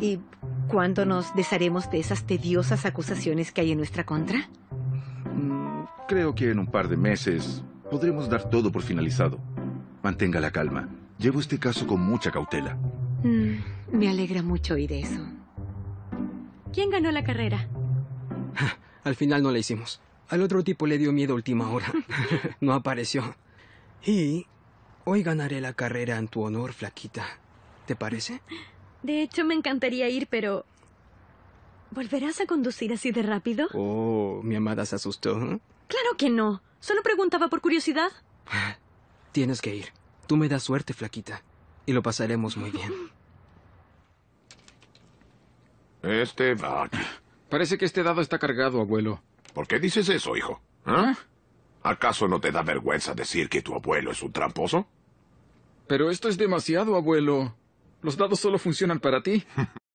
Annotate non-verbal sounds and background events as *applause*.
¿Y cuándo nos desharemos de esas tediosas acusaciones que hay en nuestra contra? Mm, creo que en un par de meses podremos dar todo por finalizado. Mantenga la calma. Llevo este caso con mucha cautela. Mm, me alegra mucho oír eso. ¿Quién ganó la carrera? *laughs* al final no la hicimos. Al otro tipo le dio miedo última hora. *laughs* no apareció. Y hoy ganaré la carrera en tu honor, flaquita. ¿Te parece? De hecho, me encantaría ir, pero... ¿Volverás a conducir así de rápido? Oh, mi amada se asustó. Claro que no. Solo preguntaba por curiosidad. *sighs* Tienes que ir. Tú me das suerte, flaquita. Y lo pasaremos muy bien. *laughs* Este va Parece que este dado está cargado, abuelo. ¿Por qué dices eso, hijo? ¿Ah? ¿Eh? ¿Acaso no te da vergüenza decir que tu abuelo es un tramposo? Pero esto es demasiado, abuelo. Los dados solo funcionan para ti. *laughs*